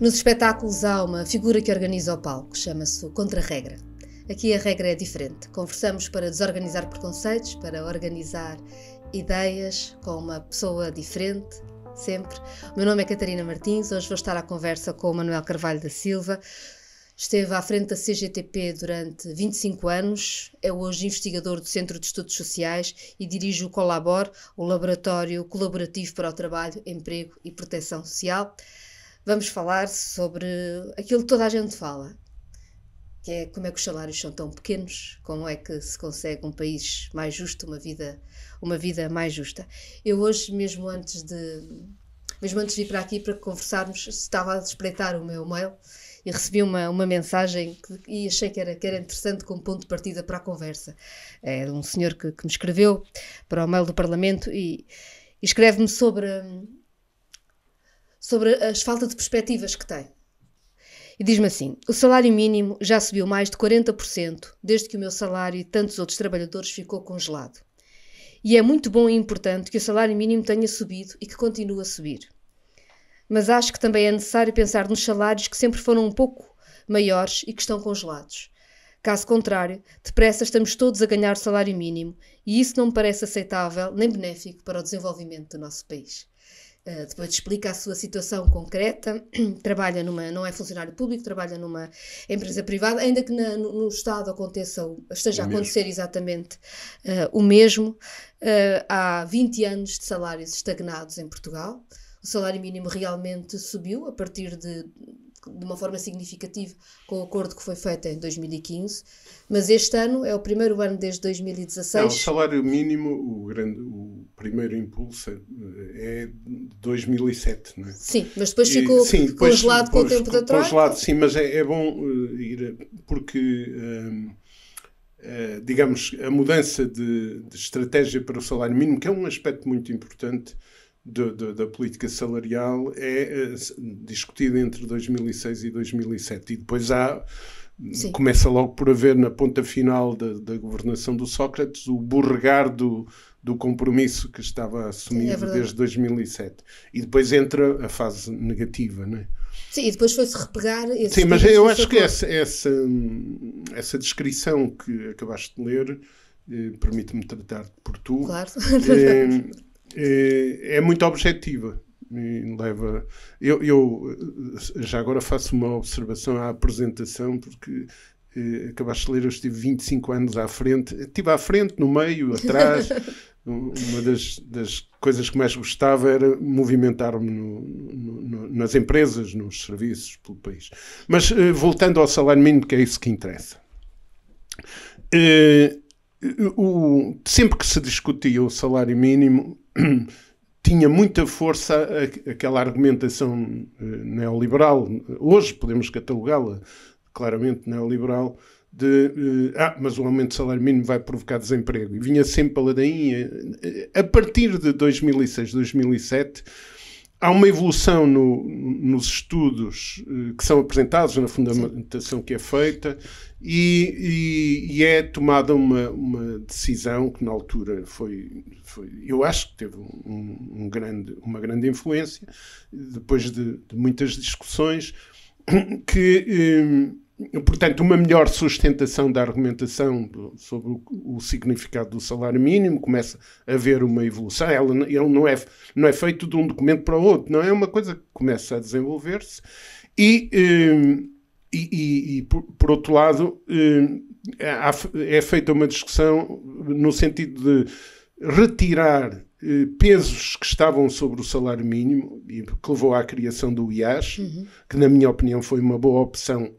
Nos espetáculos há uma figura que organiza o palco, chama-se Contra-Regra. Aqui a regra é diferente. Conversamos para desorganizar preconceitos, para organizar ideias com uma pessoa diferente, sempre. O meu nome é Catarina Martins, hoje vou estar à conversa com o Manuel Carvalho da Silva. Esteve à frente da CGTP durante 25 anos, é hoje investigador do Centro de Estudos Sociais e dirige o Colabor, o Laboratório Colaborativo para o Trabalho, Emprego e Proteção Social vamos falar sobre aquilo que toda a gente fala, que é como é que os salários são tão pequenos, como é que se consegue um país mais justo, uma vida, uma vida mais justa. Eu hoje, mesmo antes de mesmo antes de vir para aqui para conversarmos, estava a despreitar o meu mail e recebi uma, uma mensagem que, e achei que era, que era interessante como ponto de partida para a conversa. É um senhor que, que me escreveu para o mail do Parlamento e, e escreve-me sobre sobre as falta de perspectivas que tem. E diz-me assim: o salário mínimo já subiu mais de 40% desde que o meu salário e tantos outros trabalhadores ficou congelado. E é muito bom e importante que o salário mínimo tenha subido e que continue a subir. Mas acho que também é necessário pensar nos salários que sempre foram um pouco maiores e que estão congelados. Caso contrário, depressa estamos todos a ganhar salário mínimo e isso não me parece aceitável nem benéfico para o desenvolvimento do nosso país. Eh, depois explica a sua situação concreta, trabalha numa, não é funcionário público, trabalha numa empresa privada, ainda que na, no, no, Estado aconteça, esteja o a acontecer mesmo. exatamente uh, o mesmo. Uh, há 20 anos de salários estagnados em Portugal. O salário mínimo realmente subiu a partir de, de uma forma significativa com o acordo que foi feito em 2015, mas este ano é o primeiro ano desde 2016. É, o salário mínimo, o grande, o primeiro impulso é 2007, é não é? Sim, mas depois ficou e, sim, depois, congelado depois, com o tempo da troca. Congelado, sim, mas é, é bom eh, ir, porque, hum, hum, digamos, a mudança de, de, estratégia para o salário mínimo, que é um aspecto muito importante do, do, da política salarial, é, é discutida entre 2006 e 2007. E depois há. Sim. Começa logo por haver na ponta final da, da governação do Sócrates o borregar do, do compromisso que estava assumido Sim, é desde 2007. E depois entra a fase negativa, não é? Sim, e depois foi-se repegar esse Sim, mas eu acho que essa, essa, essa descrição que acabaste de ler, eh, permite-me tratar por tu, claro. Eh, é eh, é muito objetiva. Me leva. Eu, eu eh, já agora faço uma observação à apresentação, porque eh, acabaste de ler, eu estive 25 anos à frente, estive à frente, no meio, atrás. uma das, das, coisas que mais gostava era movimentar-me nas empresas, nos serviços, pelo país. Mas eh, voltando ao salário mínimo, que é isso que interessa. Eh, o, sempre que se discutia o salário mínimo, tinha muita força aquela argumentação eh, neoliberal, hoje podemos catalogá-la claramente neoliberal, de eh, ah, mas o aumento do salário mínimo vai provocar desemprego, e vinha sempre a ladainha. A partir de 2006, 2007, há uma evolução no, nos estudos eh, que são apresentados, na fundamentação que é feita, e, e, e é tomada uma, uma, decisão que na altura foi, foi eu acho que teve um, um grande, uma grande influência, depois de, de muitas discussões, que. Eh, portanto, uma melhor sustentação da argumentação sobre o, significado do salário mínimo, começa a haver uma evolução. Ela, ele não é, não é feito de um documento para o outro, não é, é uma coisa que começa a desenvolver-se. E, hum, e, e, e por, por, outro lado, hum, é feita uma discussão no sentido de retirar eh, pesos que estavam sobre o salário mínimo e que levou à criação do IAS, uhum. que na minha opinião foi uma boa opção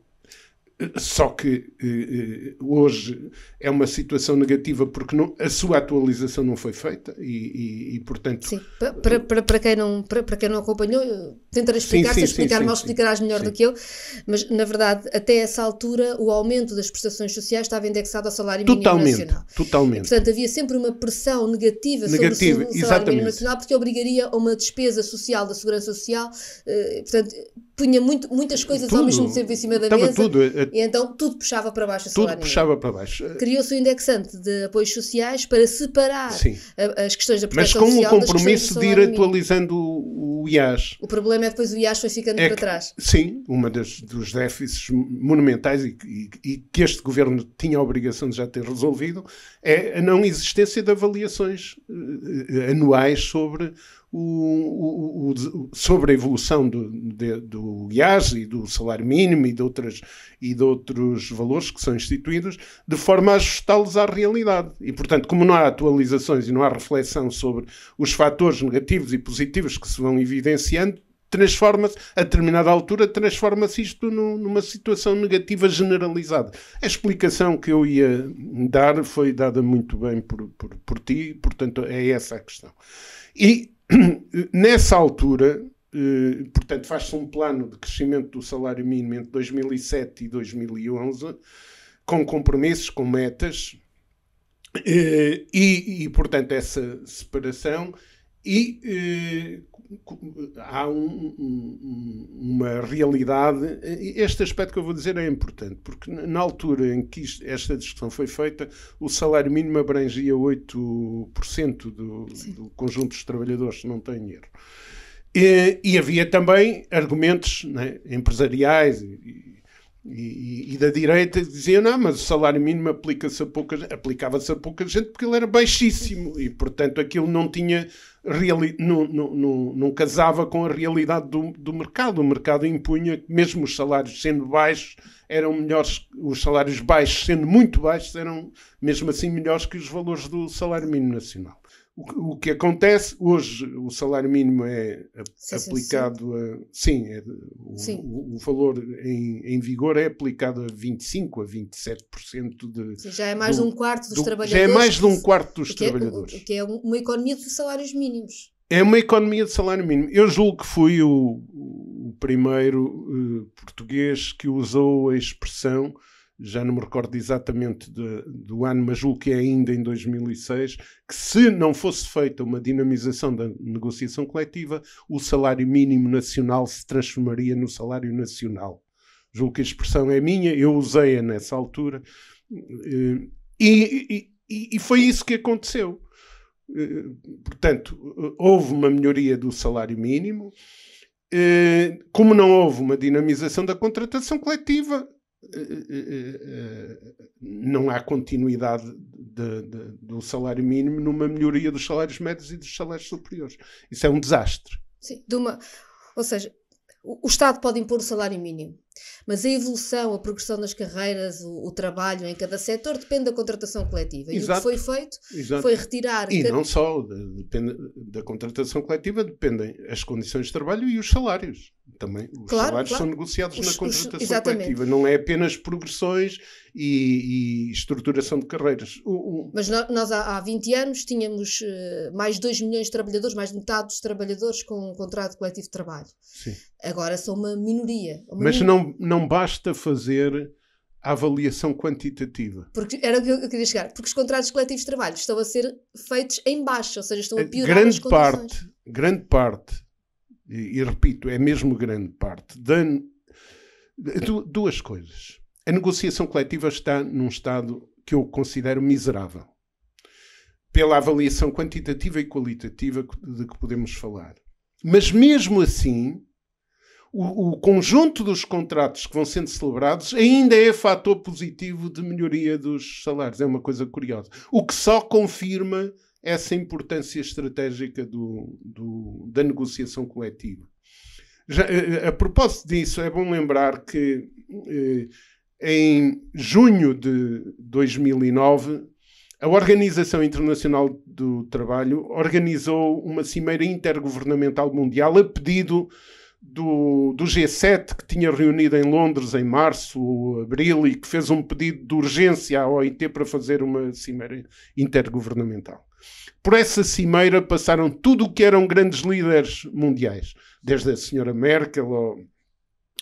só que eh, eh, hoje é uma situação negativa porque não, a sua atualização não foi feita e, e, e portanto. Sim, para, para, para, quem não, para, para quem não acompanhou, tentarei explicar, sim, se explicar mal, explicarás melhor do que eu, mas na verdade, até essa altura, o aumento das prestações sociais estava indexado ao salário totalmente, mínimo nacional. Totalmente. E, portanto, havia sempre uma pressão negativa, negativa sobre o salário exatamente. mínimo nacional porque obrigaria a uma despesa social da segurança social, eh, portanto punha muito, muitas coisas tudo, ao mesmo tempo em cima da mesa. Tudo, eh, e então tudo puxava para baixo a Tudo puxava para baixo. Criou-se o um indexante de apoios sociais para separar a, as questões da proteção Mas com o compromisso de ir atualizando o, IAS. O problema é que depois o IAS foi ficando é para que, trás. Sim, um dos déficits monumentais e, e, e, que este governo tinha a obrigação de já ter resolvido é a não existência de avaliações eh, eh, anuais sobre o, o, o, sobre a evolução do, de, do IAS e do salário mínimo e de, outras, e de outros valores que são instituídos, de forma a ajustá-los à realidade. E, portanto, como não há atualizações e não há reflexão sobre os fatores negativos e positivos que se vão evidenciando, transforma-se, a determinada altura, transforma-se isto numa situação negativa generalizada. A explicação que eu ia dar foi dada muito bem por, por, por ti, portanto, é essa a questão. E nessa altura, eh, portanto, faz-se um plano de crescimento do salário mínimo entre 2007 e 2011, com compromissos, com metas, eh, e, e, portanto, essa separação, e eh, há um, um, uma realidade. Este aspecto que eu vou dizer é importante, porque na altura em que isto, esta discussão foi feita, o salário mínimo abrangia 8% do, do conjunto dos trabalhadores, se não tenho erro. E, e havia também argumentos né, empresariais e, e, e, da direita diziam, não, mas o salário mínimo aplica-se a pouca, aplicava-se a pouca gente porque ele era baixíssimo e, portanto, aquilo não tinha reali não, não, não, não casava com a realidade do, do mercado. O mercado impunha que mesmo os salários sendo baixos eram melhores, os salários baixos sendo muito baixos eram mesmo assim melhores que os valores do salário mínimo nacional. O, que acontece hoje, o salário mínimo é sim, aplicado sim, a. Sim, é, o, sim. O, o, valor em, em, vigor é aplicado a 25% a 27% de. Sim, já é mais do, de um quarto dos trabalhadores. Já é mais de um quarto dos trabalhadores. que é, é uma economia de salários mínimos. É uma economia de salário mínimo. Eu julgo que fui o, o primeiro uh, português que usou a expressão já não me recordo exatamente de, do ano, mas julgo que é ainda em 2006, que se não fosse feita uma dinamização da negociação coletiva, o salário mínimo nacional se transformaria no salário nacional. Julgo que a expressão é minha, eu usei-a nessa altura. Eh, e, e, e foi isso que aconteceu. Eh, portanto, houve uma melhoria do salário mínimo. Eh, como não houve uma dinamização da contratação coletiva, eh, eh, eh, não há continuidade de, de, do salário mínimo numa melhoria dos salários médios e dos salários superiores. Isso é um desastre. Sim, de uma, ou seja, o, o Estado pode impor o salário mínimo, mas a evolução, a progressão das carreiras, o, o trabalho em cada setor depende da contratação coletiva. Exato, e o que foi feito exato. foi retirar. E cada... não só, depende, da contratação coletiva dependem as condições de trabalho e os salários também. Os claro, salários claro. são negociados os, na contratação os, coletiva, não é apenas progressões e, e estruturação de carreiras. O, o... Mas nós há, há 20 anos tínhamos eh, mais mais 2 milhões de trabalhadores, mais de metade dos trabalhadores com um contrato coletivo de trabalho. Sim. Agora são uma minoria. Uma Mas minoria. não não, basta fazer a avaliação quantitativa. Porque era o que eu queria chegar. Porque os contratos coletivos de trabalho estão a ser feitos em baixo, ou seja, estão a eh, piorar grande as condições. parte, Grande parte, e, e, repito, é mesmo grande parte, de, de, duas coisas. A negociação coletiva está num estado que eu considero miserável. Pela avaliação quantitativa e qualitativa de que podemos falar. Mas mesmo assim, o, o, conjunto dos contratos que vão sendo celebrados ainda é fator positivo de melhoria dos salários. É uma coisa curiosa. O que só confirma essa importância estratégica do, do, da negociação coletiva. Já, eh, eh, a propósito disso, é bom lembrar que eh, em junho de 2009, a Organização Internacional do Trabalho organizou uma cimeira intergovernamental mundial a pedido do, do G7 que tinha reunido em Londres em março, ou abril e que fez um pedido de urgência à OIT para fazer uma cimeira intergovernamental. Por essa cimeira passaram tudo o que eram grandes líderes mundiais, desde a senhora Merkel ao,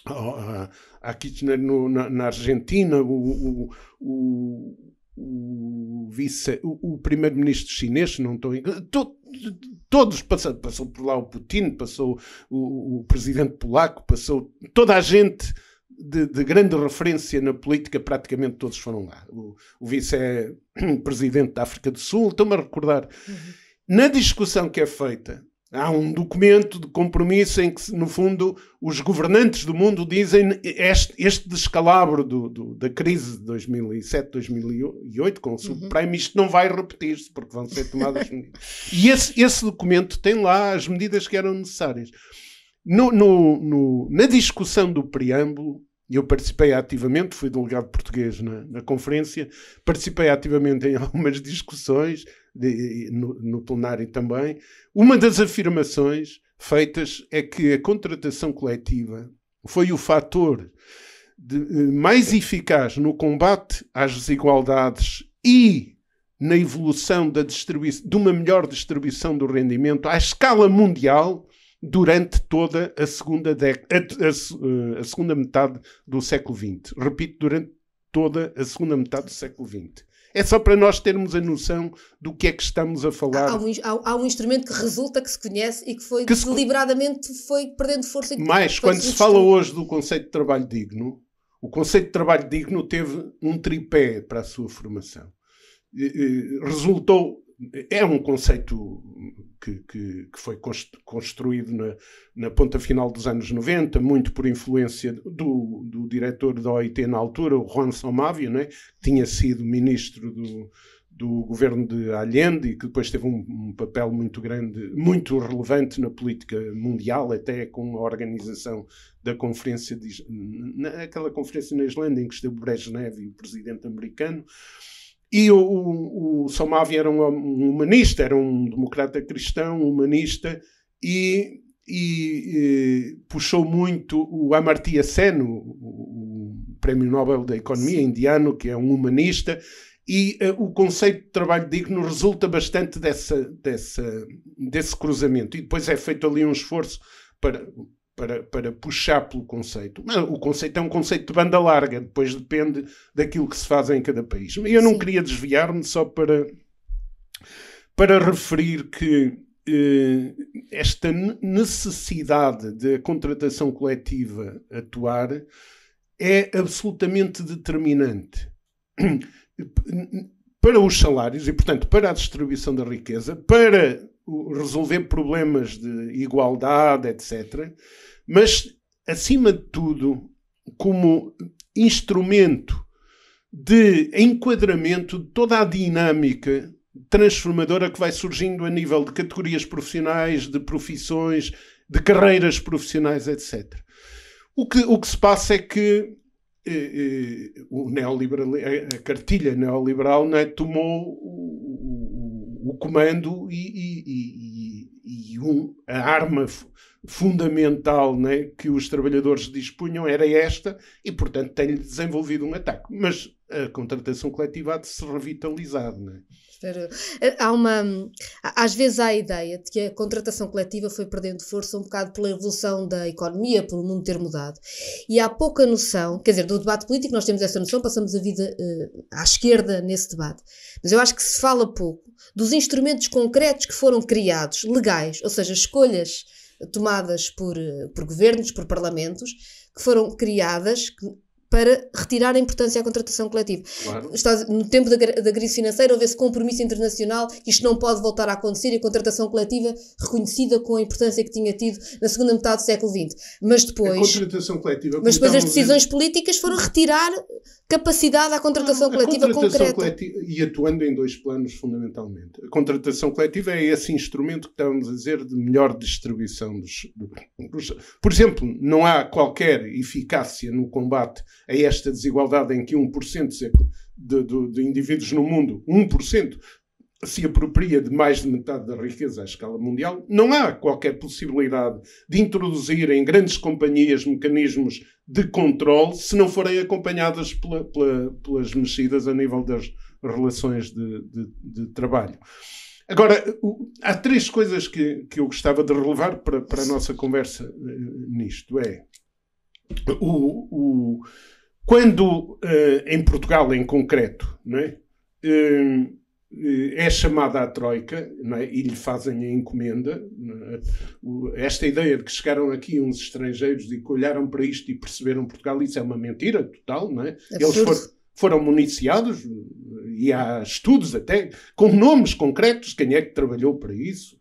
ao, a, Kirchner no, na, na, Argentina, o, o, o, o o, primeiro-ministro chinês, não estou todos passou, passou por lá o Putin, passou o, o presidente polaco, passou toda a gente de, de, grande referência na política, praticamente todos foram lá. O, o vice-presidente é da África do Sul, estou-me a recordar. Uhum. Na discussão que é feita Há um documento de compromisso em que, no fundo, os governantes do mundo dizem este, este descalabro do, do, da crise de 2007, 2008, com o subprime, uhum. isto não vai repetir-se, porque vão ser tomadas medidas. e esse, esse, documento tem lá as medidas que eram necessárias. No, no, no, na discussão do preâmbulo, eu participei ativamente, fui delegado português na, na conferência, participei ativamente em algumas discussões, de, no, no, plenário também. Uma das afirmações feitas é que a contratação coletiva foi o fator de, eh, mais eficaz no combate às desigualdades e na evolução da distribuição, de uma melhor distribuição do rendimento à escala mundial durante toda a segunda, a, a, eh, a segunda metade do século XX. Repito, durante toda a segunda metade do século XX. É só para nós termos a noção do que é que estamos a falar. Há, um, há, há um instrumento que resulta, que se conhece e que foi que deliberadamente foi perdendo força. Mais, quando se fala hoje do conceito de trabalho digno, o conceito de trabalho digno teve um tripé para a sua formação. Resultou, é um conceito que, que, que foi construído na, na, ponta final dos anos 90, muito por influência do, do diretor da OIT na altura, o Juan Somavio, né, que tinha sido ministro do, do governo de Allende, que depois teve um, um, papel muito grande, muito relevante na política mundial, até com a organização da conferência, de, naquela conferência na Islândia em que esteve Brezhnev, o presidente americano. E o, o, o Somavi era um, um, humanista, era um democrata cristão, humanista, e, e, e puxou muito o Amartya Sen, o, o, Prémio Nobel da Economia indiano, que é um humanista, e uh, o conceito de trabalho digno resulta bastante dessa, dessa, desse cruzamento. E depois é feito ali um esforço para para, para puxar pelo conceito. Mas o conceito é um conceito de banda larga, depois depende daquilo que se faz em cada país. Mas Eu não Sim. queria desviar-me só para, para referir que eh, esta necessidade da contratação coletiva atuar é absolutamente determinante para os salários e, portanto, para a distribuição da riqueza, para resolver problemas de igualdade, etc. Mas, acima de tudo, como instrumento de enquadramento de toda a dinâmica transformadora que vai surgindo a nível de categorias profissionais, de profissões, de carreiras profissionais, etc. O que, o que se passa é que eh, eh, o neoliberal, a, cartilha neoliberal né, tomou o, o comando e, e, e, e um, a arma fundamental né, que os trabalhadores dispunham era esta, e portanto tem-lhe desenvolvido um ataque. Mas a contratação coletiva há de se revitalizar. Né? Espero. Eh, há uma. Às vezes há a ideia de que a contratação coletiva foi perdendo força um bocado pela evolução da economia, pelo mundo ter mudado. E há pouca noção, quer dizer, do debate político nós temos essa noção, passamos a vida uh, à esquerda nesse debate. Mas eu acho que se fala pouco dos instrumentos concretos que foram criados, legais, ou seja, escolhas tomadas por, eh, por governos, por parlamentos, que foram criadas, que, para retirar a importância à contratação coletiva. Claro. Está, no tempo da, da, crise financeira houve esse compromisso internacional, isto não pode voltar a acontecer, e a contratação coletiva reconhecida com a importância que tinha tido na segunda metade do século XX. Mas depois... A contratação coletiva... Mas depois as decisões dizendo... políticas foram retirar capacidade à contratação coletiva a contratação concreta. Coletiva, e atuando em dois planos fundamentalmente. A contratação coletiva é esse instrumento que estávamos a dizer de melhor distribuição dos, dos por exemplo, não há qualquer eficácia no combate a esta desigualdade em que 1% de, de, de indivíduos no mundo, 1%, se apropria de mais de metade da riqueza à escala mundial, não há qualquer possibilidade de introduzir em grandes companhias mecanismos de controle se não forem acompanhadas pela, pela, pelas mexidas a nível das relações de, de, de trabalho. Agora, há três coisas que, que eu gostava de relevar para, para a nossa conversa eh, nisto. É o, o quando, eh, em Portugal em concreto, é? Eh, eh, é chamada a Troika é, e lhe fazem a encomenda. É, esta ideia de que chegaram aqui uns estrangeiros e que olharam para isto e perceberam Portugal, isso é uma mentira total. É? Eles foram municiados e há estudos até com nomes concretos, quem é que trabalhou para isso.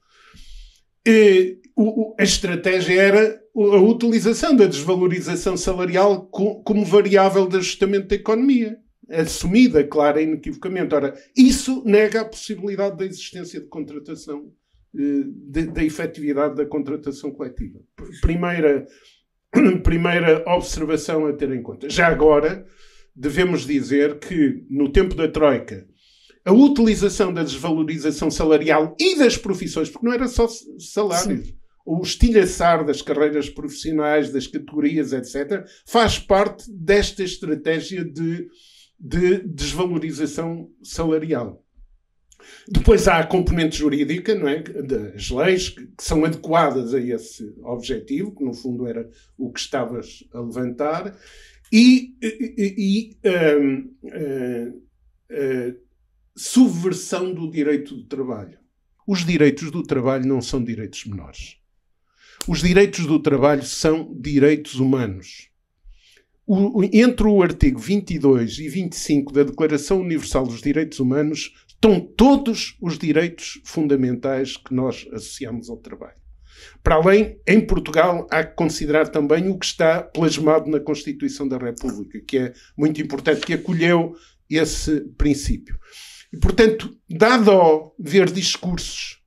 E, o, o, a estratégia era a utilização da desvalorização salarial co, como variável de ajustamento da economia, assumida, clara e inequivocamente. Ora, isso nega a possibilidade da existência de contratação, eh, da efetividade da contratação coletiva. Primeira, primeira observação a ter em conta. Já agora, devemos dizer que, no tempo da Troika, a utilização da desvalorização salarial e das profissões, porque não era só salários, Sim o estilhaçar das carreiras profissionais, das categorias, etc., faz parte desta estratégia de, de desvalorização salarial. Depois há a componente jurídica, não é? das leis que, são adequadas a esse objetivo, que no fundo era o que estavas a levantar, e, e, e um, uh, hum, hum, uh, subversão do direito do trabalho. Os direitos do trabalho não são direitos menores. Os direitos do trabalho são direitos humanos. O, entre o artigo 22 e 25 da Declaração Universal dos Direitos Humanos estão todos os direitos fundamentais que nós associamos ao trabalho. Para além, em Portugal, há que considerar também o que está plasmado na Constituição da República, que é muito importante, que acolheu esse princípio. E, portanto, dado ver discursos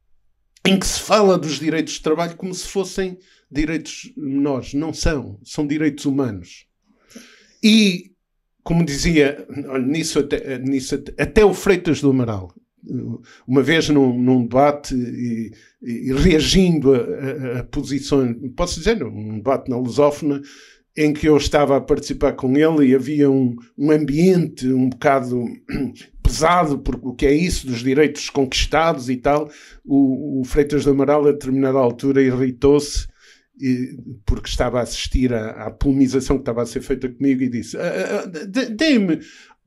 em que se fala dos direitos de trabalho como se fossem direitos menores. Não são, são direitos humanos. E, como dizia, nisso até, nisso até, até o Freitas do Amaral, uma vez num, num debate e, e reagindo a, a, a, posições, posso dizer, num debate na lusófona, em que eu estava a participar com ele e havia um, um ambiente um bocado pesado, porque o que é isso dos direitos conquistados e tal, o, o Freitas do Amaral, a determinada altura, irritou-se porque estava a assistir à, à polemização que estava a ser feita comigo e disse: ah, ah, ah, Dê-me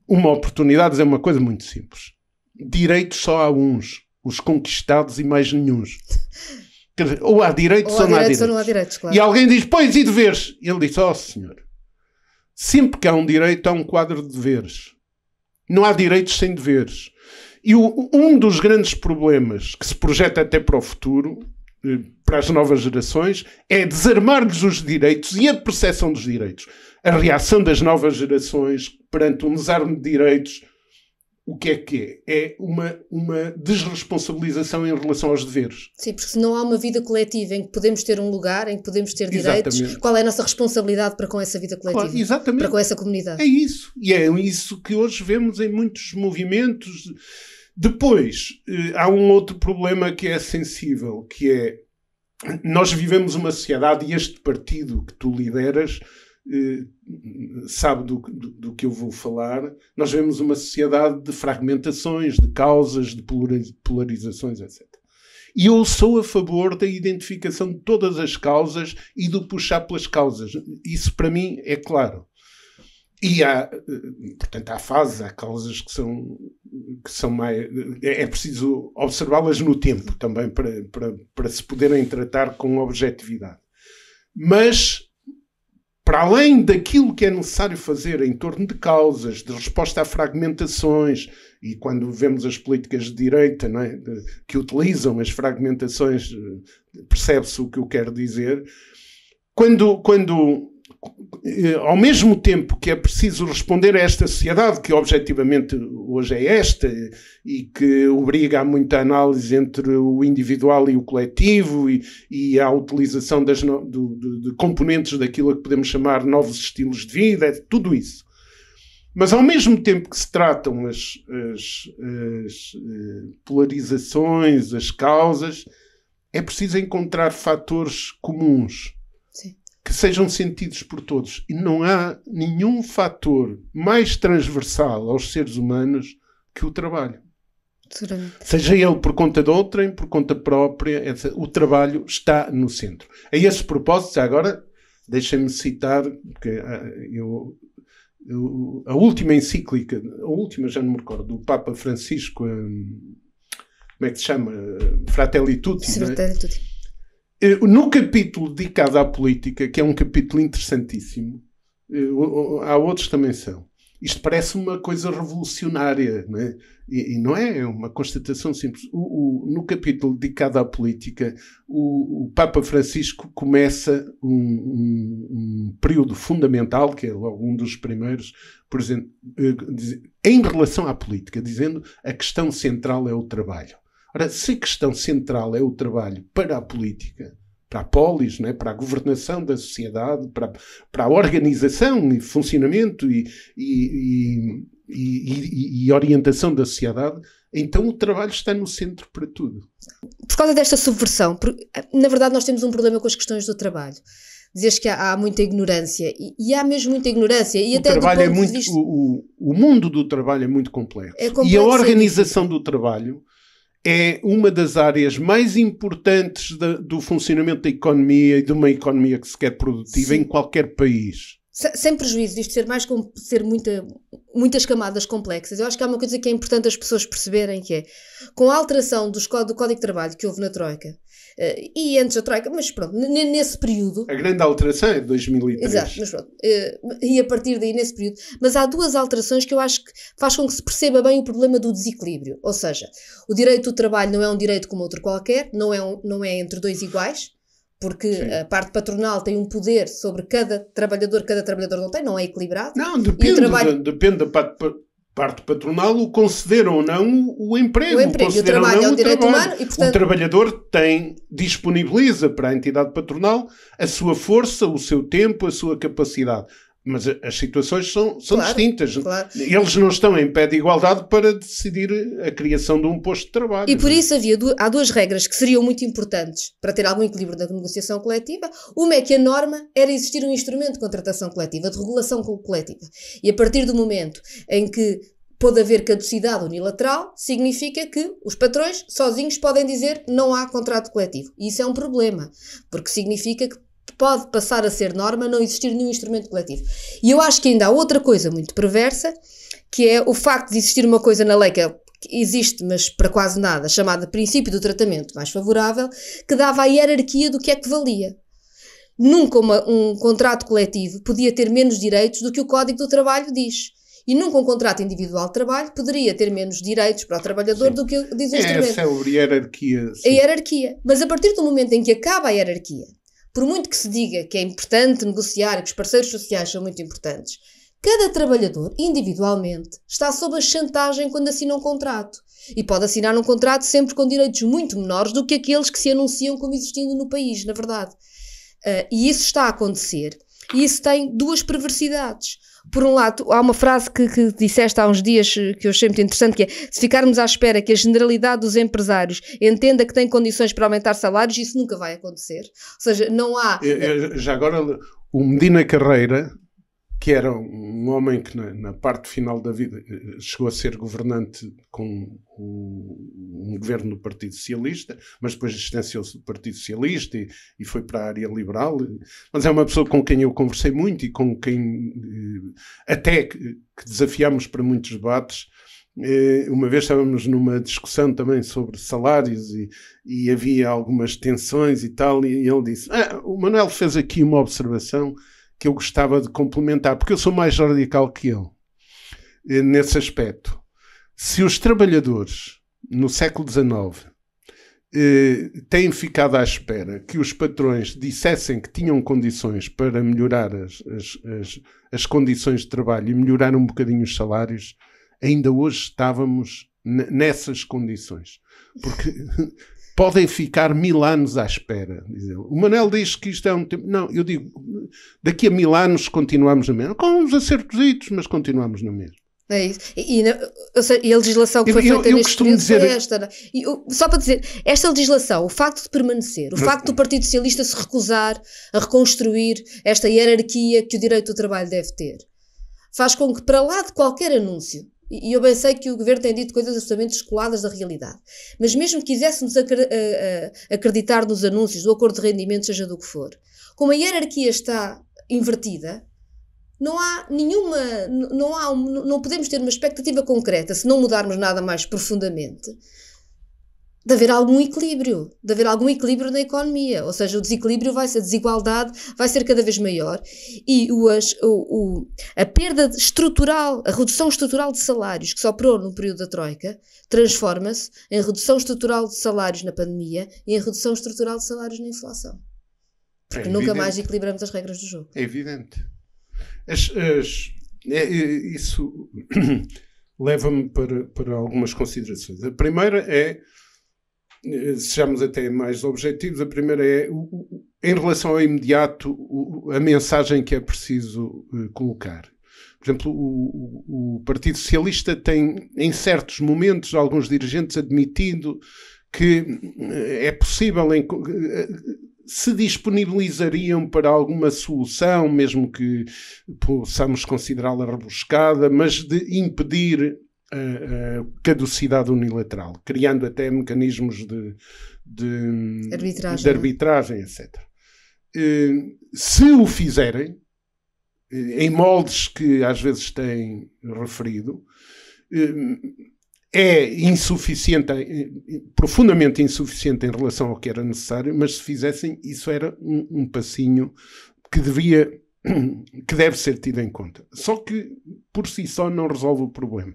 uma oportunidade de dizer uma coisa muito simples. Direitos só há uns, os conquistados e mais nenhum. Dizer, ou há direitos ou, há direitos, ou não há direitos. Claro. E alguém diz, pois, e deveres? Ele diz, ó oh, senhor, sempre que há um direito, há um quadro de deveres. Não há direitos sem deveres. E o, um dos grandes problemas que se projeta até para o futuro, eh, para as novas gerações, é desarmar-lhes os direitos e a percepção dos direitos. A reação das novas gerações perante um desarme de direitos o que é que é? É uma, uma desresponsabilização em relação aos deveres. Sim, porque se não há uma vida coletiva em que podemos ter um lugar, em que podemos ter direitos, exatamente. qual é a nossa responsabilidade para com essa vida coletiva? Claro, exatamente. Para com essa comunidade. É isso. E é isso que hoje vemos em muitos movimentos. Depois, eh, há um outro problema que é sensível, que é nós vivemos uma sociedade e este partido que tu lideras eh, sabe do, do, do, que eu vou falar, nós vemos uma sociedade de fragmentações, de causas, de polarizações, etc. E eu sou a favor da identificação de todas as causas e do puxar pelas causas. Isso para mim é claro. E há, eh, portanto, há fases, há causas que são, que são mais. É, é preciso observá-las no tempo também para, para, para se poderem tratar com objetividade. Mas para além daquilo que é necessário fazer em torno de causas, de resposta a fragmentações, e quando vemos as políticas de direita é? que utilizam as fragmentações, eh, percebe-se o que eu quero dizer. Quando, quando eh, ao mesmo tempo que é preciso responder a esta sociedade, que objetivamente hoje é esta, e que obriga a muita análise entre o individual e o coletivo, e, a à utilização das no, do, de componentes daquilo que podemos chamar novos estilos de vida, é tudo isso. Mas ao mesmo tempo que se tratam as, as, as eh, polarizações, as causas, é preciso encontrar fatores comuns. Sim sejam sentidos por todos. E não há nenhum fator mais transversal aos seres humanos que o trabalho. Seja ele por conta de outrem, por conta própria, etc. o trabalho está no centro. A esse propósito, agora, deixem-me citar, porque ah, eu, eu, a última encíclica, a última já não me recordo, do Papa Francisco, hum, como é que se chama? Fratelli Tutti. É? Fratelli Tutti eh, no capítulo dedicado à política, que é um capítulo interessantíssimo, eh, há outros também são. Isto parece uma coisa revolucionária, não é? E, e não é, é uma constatação simples. O, o, no capítulo dedicado à política, o, o Papa Francisco começa um, um, um, período fundamental, que é logo um dos primeiros, por exemplo, eh, em relação à política, dizendo a questão central é o trabalho. Ora, se a questão central é o trabalho para a política, para a polis, é? para a governação da sociedade, para, para a organização e funcionamento e, e, e, e, orientação da sociedade, então o trabalho está no centro para tudo. Por causa desta subversão, na verdade nós temos um problema com as questões do trabalho. Dizes que há, há muita ignorância, e, há mesmo muita ignorância. E o até trabalho é muito, vista... o, o, mundo do trabalho é muito complexo. É complexo e a é organização do trabalho é uma das áreas mais importantes do funcionamento da economia e de uma economia que se quer produtiva Sim. em qualquer país. Sem prejuízo disto ser mais ser muita, muitas camadas complexas, eu acho que há uma coisa que é importante as pessoas perceberem que é, com a alteração do Código de Trabalho que houve na Troika, Uh, e antes a Troika, mas pronto, nesse período. A grande alteração é de 2003. Exato, mas pronto. Uh, e a partir daí, nesse período. Mas há duas alterações que eu acho que faz com que se perceba bem o problema do desequilíbrio. Ou seja, o direito do trabalho não é um direito como outro qualquer, não é, um, não é entre dois iguais porque Sim. a parte patronal tem um poder sobre cada trabalhador, cada trabalhador não tem, não é equilibrado. Não, depende, trabalho... depende da parte parte patronal o conceder ou não o emprego. O emprego, o, é o trabalho é um direito trabalho. humano e, portanto... O trabalhador tem, disponibiliza para a entidade patronal a sua força, o seu tempo, a sua capacidade. Mas as situações são, são claro, distintas. Claro. Eles não estão em pé de igualdade para decidir a criação de um posto de trabalho. E por isso havia du há duas regras que seriam muito importantes para ter algum equilíbrio na negociação coletiva. Uma é que a norma era existir um instrumento de contratação coletiva, de regulação coletiva. E a partir do momento em que pode haver caducidade unilateral, significa que os patrões sozinhos podem dizer não há contrato coletivo. E isso é um problema, porque significa que pode passar a ser norma não existir nenhum instrumento coletivo. E eu acho que ainda há outra coisa muito perversa, que é o facto de existir uma coisa na lei é que existe, mas para quase nada, chamada princípio do tratamento mais favorável, que dava a hierarquia do que é que valia. Nunca uma, um contrato coletivo podia ter menos direitos do que o Código do Trabalho diz. E nunca um contrato individual de trabalho poderia ter menos direitos para o trabalhador sim. do que diz o instrumento. Essa é a hierarquia. Sim. A hierarquia. Mas a partir do momento em que acaba a hierarquia por muito que se diga que é importante negociar e que os parceiros sociais são muito importantes, cada trabalhador individualmente está sob a chantagem quando assina um contrato. E pode assinar um contrato sempre com direitos muito menores do que aqueles que se anunciam como existindo no país, na verdade. Uh, e isso está a acontecer. E isso tem duas perversidades por um lado, há uma frase que, que disseste há uns dias eh, que eu achei muito interessante, que é se ficarmos à espera que a generalidade dos empresários entenda que tem condições para aumentar salários, isso nunca vai acontecer. Ou seja, não há... Eu, eu, já agora, o Medina Carreira que era um homem que na, na, parte final da vida eh, eh, chegou a ser governante com o, um governo do Partido Socialista, mas depois distanciou-se do Partido Socialista e, e, foi para a área liberal. Mas é uma pessoa com quem eu conversei muito e com quem eh, até que desafiámos para muitos debates. Uma vez estávamos numa discussão também sobre salários e, e havia algumas tensões e tal, e ele disse: ah, O Manuel fez aqui uma observação que eu gostava de complementar, porque eu sou mais radical que ele eh, nesse aspecto. Se os trabalhadores no século XIX eh, têm ficado à espera que os patrões dissessem que tinham condições para melhorar as, as, as, as condições de trabalho e melhorar um bocadinho os salários, ainda hoje estávamos nessas condições. Porque podem ficar mil anos à espera. O Manel diz que isto é um tempo. Não, eu digo, daqui a mil anos continuamos no mesmo. Com uns acertos, mas continuamos no mesmo. É isso. E, e, e, a legislação que foi eu, feita eu, eu neste período dizer... É esta. É? E, só para dizer, esta legislação, o facto de permanecer, o facto do Partido Socialista se recusar a reconstruir esta hierarquia que o direito do trabalho deve ter, faz com que, para lá de qualquer anúncio e eu bem sei que o governo tem dito coisas absolutamente descoladas da realidade. Mas mesmo que quiséssemos eh, eh, acreditar nos anúncios do acordo de rendimento, seja do que for, como a hierarquia está invertida, não há nenhuma, não, há, não podemos ter uma expectativa concreta se não mudarmos nada mais profundamente de haver algum equilíbrio, de haver algum equilíbrio na economia, ou seja, o desequilíbrio vai ser, a desigualdade vai ser cada vez maior e o, o, a perda estrutural, a redução estrutural de salários que se operou no período da Troika, transforma-se em redução estrutural de salários na pandemia e em redução estrutural de salários na inflação. Porque é nunca mais equilibramos as regras do jogo. É evidente. As, as, é, é, isso leva-me para, para algumas considerações. A primeira é eh, sejamos até mais objetivos, a primeira é, em relação ao imediato, a mensagem que é preciso eh, colocar. Por exemplo, o, o Partido Socialista tem, em certos momentos, alguns dirigentes admitindo que eh, é possível em, se disponibilizariam para alguma solução, mesmo que possamos considerá-la rebuscada, mas de impedir caducidade unilateral, criando até mecanismos de, de arbitragem, de é? arbitragem etc. Eh, se o fizerem, eh, em moldes que às vezes têm referido, eh, é insuficiente, profundamente insuficiente em relação ao que era necessário, mas se fizessem, isso era um, um passinho que devia, que deve ser tido em conta. Só que por si só não resolve o problema.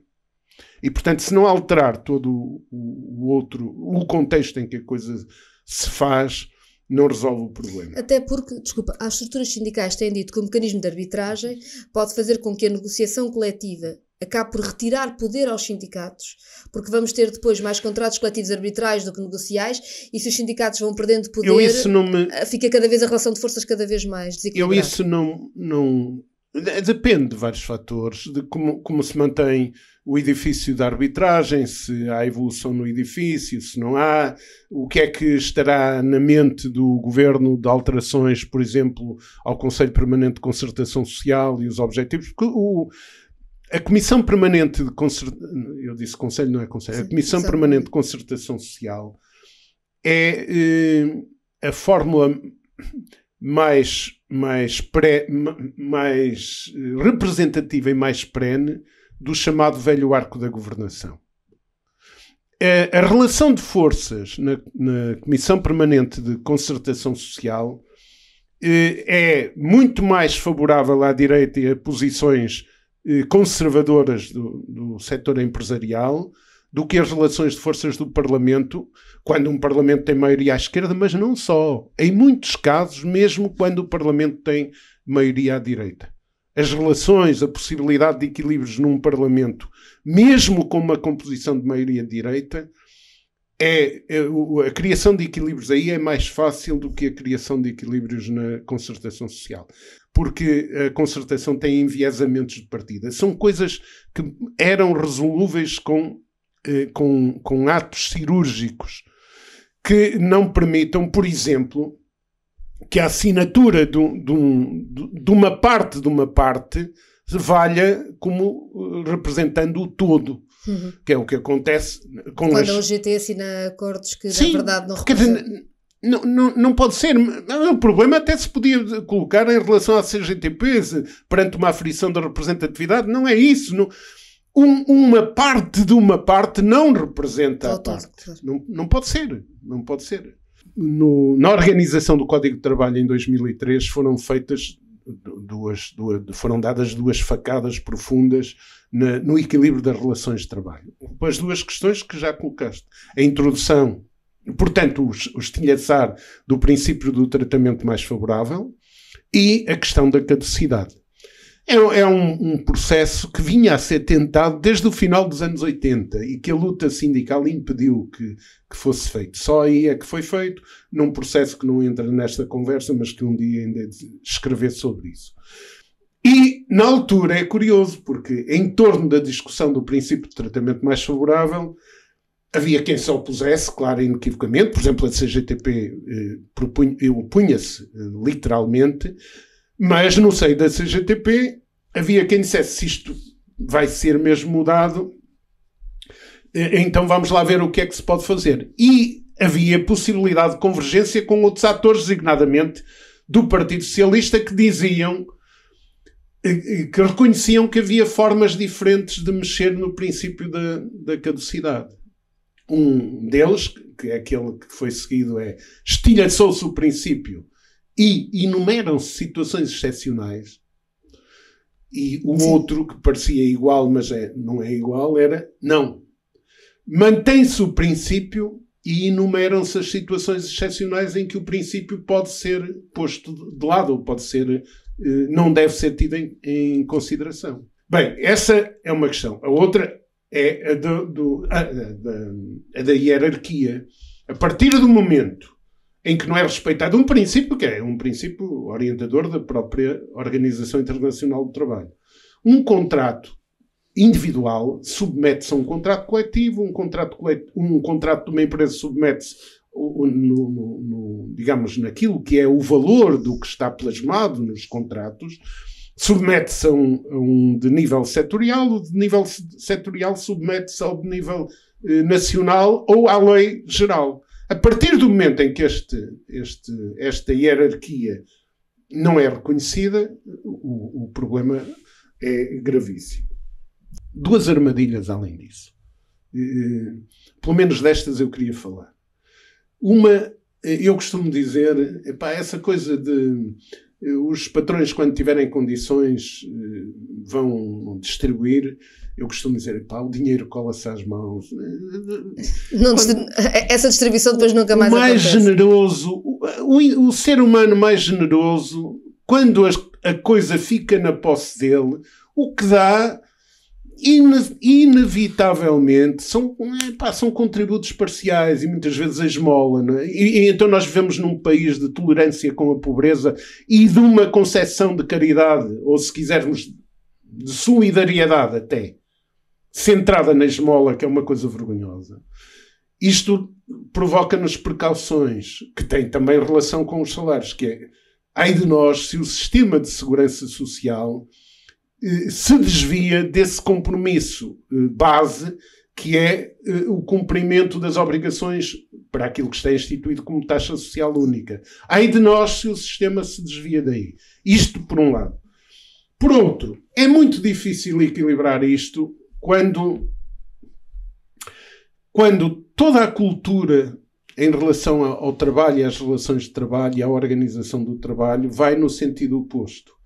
E, portanto, se não alterar todo o, o outro, o contexto em que a coisa se faz, não resolve o problema. Até porque, desculpa, as estruturas sindicais têm dito que o mecanismo de arbitragem pode fazer com que a negociação coletiva acabe por retirar poder aos sindicatos, porque vamos ter depois mais contratos coletivos arbitrais do que negociais, e se os sindicatos vão perdendo poder, Eu isso não me... fica cada vez a relação de forças cada vez mais desequilibrada. Eu isso não, não, Depende de vários fatores, de como, como se mantém o edifício da arbitragem, se há evolução no edifício, se não há, o que é que estará na mente do governo de alterações, por exemplo, ao Conselho Permanente de Concertação Social e os objetivos. O, a Comissão Permanente de Concertação. Eu disse Conselho, não é Conselho. Sim, a Comissão Permanente de Concertação Social é eh, a fórmula mais mais, pré, mais eh, representativa e mais perene do chamado velho arco da governação. A relação de forças na, na Comissão Permanente de Concertação Social eh, é muito mais favorável à direita e a posições eh, conservadoras do, do setor empresarial do que as relações de forças do Parlamento, quando um Parlamento tem maioria à esquerda, mas não só. Em muitos casos, mesmo quando o Parlamento tem maioria à direita. As relações, a possibilidade de equilíbrios num Parlamento, mesmo com uma composição de maioria direita, é, é, a criação de equilíbrios aí é mais fácil do que a criação de equilíbrios na concertação social, porque a concertação tem enviesamentos de partida. São coisas que eram resolúveis com eh, com, com atos cirúrgicos que não permitam, por exemplo, que a assinatura de, de, de uma parte de uma parte valha como eh, representando o todo. Uhum. Que é o que acontece com Quando as... a UGT assina acordos que Sim, na verdade não representam. Não, não, não pode ser. O problema até se podia colocar em relação à CGTP, perante uma aflição da representatividade. Não é isso. Não, um, uma parte de uma parte não representa a parte. Não, não pode ser. Não pode ser. No, na organização do Código de Trabalho em 2003 foram feitas duas, duas foram dadas duas facadas profundas na, no equilíbrio das relações de trabalho. As duas questões que já colocaste. A introdução, portanto, os tinhas estilhaçar do princípio do tratamento mais favorável e a questão da caducidade é, é um, um, processo que vinha a ser tentado desde o final dos anos 80 e que a luta sindical impediu que, que fosse feito. Só aí é que foi feito, num processo que não entra nesta conversa, mas que um dia ainda é escrever sobre isso. E, na altura, é curioso, porque em torno da discussão do princípio de tratamento mais favorável, havia quem se opusesse, claro, inequivocamente, por exemplo, a CGTP eh, opunha-se eh, literalmente, mas no seio da CGTP havia quem dissesse se isto vai ser mesmo mudado, eh, então vamos lá ver o que é que se pode fazer. E havia possibilidade de convergência com outros atores, designadamente do Partido Socialista, que diziam eh, eh, que reconheciam que havia formas diferentes de mexer no princípio da, da caducidade. Um deles, que é aquele que foi seguido, é estilhaçou-se o princípio e enumeram-se situações excepcionais e o Sim. outro, que parecia igual, mas é, não é igual, era não. Mantém-se o princípio e enumeram-se as situações excepcionais em que o princípio pode ser posto de lado, pode ser, eh, não deve ser tido em, em consideração. Bem, essa é uma questão. A outra é a, do, do, a, a, a da hierarquia. A partir do momento em que não é respeitado um princípio que é um princípio orientador da própria Organização Internacional do Trabalho. Um contrato individual submete-se a um contrato coletivo, um contrato, coletivo, um contrato de uma empresa submete-se no, no, no, digamos, naquilo que é o valor do que está plasmado nos contratos, submete-se a, um, a um, de nível setorial, o de nível setorial submete-se ao de nível eh, nacional ou à lei geral. A partir do momento em que este, este, esta hierarquia não é reconhecida, o, o problema é gravíssimo. Duas armadilhas além disso. Eh, eh, pelo menos destas eu queria falar. Uma, eh, eu costumo dizer, epá, essa coisa de os patrões, quando tiverem condições, eh, vão distribuir. Eu costumo dizer, pá, o dinheiro cola-se às mãos. Não, eh, essa distribuição depois nunca mais o mais acontece. generoso, o, o, ser humano mais generoso, quando a, a coisa fica na posse dele, o que dá ine inevitavelmente são, é pá, são contributos parciais e muitas vezes a esmola. É? E, e, então nós vivemos num país de tolerância com a pobreza e de uma concepção de caridade, ou se quisermos, de solidariedade até, centrada na esmola, que é uma coisa vergonhosa. Isto provoca-nos precauções, que têm também relação com os salários, que é, ai de nós se o sistema de segurança social eh, se desvia desse compromisso eh, base que é eh, o cumprimento das obrigações para aquilo que está instituído como taxa social única. Aí de nós se o sistema se desvia daí. Isto por um lado. Por outro, é muito difícil equilibrar isto quando, quando toda a cultura em relação ao trabalho e às relações de trabalho e à organização do trabalho vai no sentido oposto.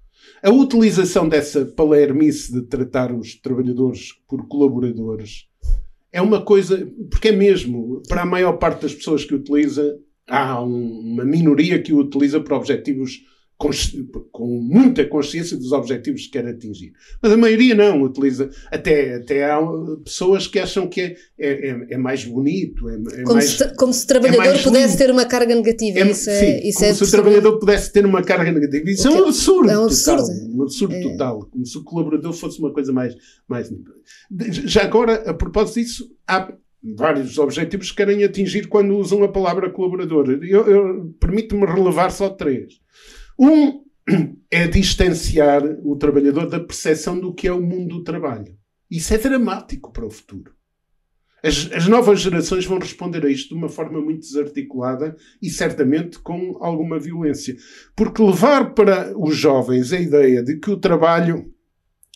A utilização dessa palermice de tratar os trabalhadores por colaboradores é uma coisa, porque é mesmo, para a maior parte das pessoas que utiliza, há um, uma minoria que o utiliza para objetivos com muita consciência dos objetivos que quer atingir. Mas a maioria não utiliza. Até, até há uh, pessoas que acham que é, é, é, é mais bonito. É, é como, mais, se, como se o trabalhador é pudesse ter uma carga negativa. É, isso é- sim, isso como se o trabalhador pudesse ter uma carga negativa. Isso okay. é um absurdo. É um absurdo. Total, um absurdo total. Como se o colaborador fosse uma coisa mais. mais... Já agora, a propósito disso, há, vários objetivos que querem atingir quando usam a palavra colaborador. Eu, eu permito-me relevar só três. Um é distanciar o trabalhador da percepção do que é o mundo do trabalho. Isso é dramático para o futuro. As, as, novas gerações vão responder a isto de uma forma muito desarticulada e certamente com alguma violência. Porque levar para os jovens a ideia de que o trabalho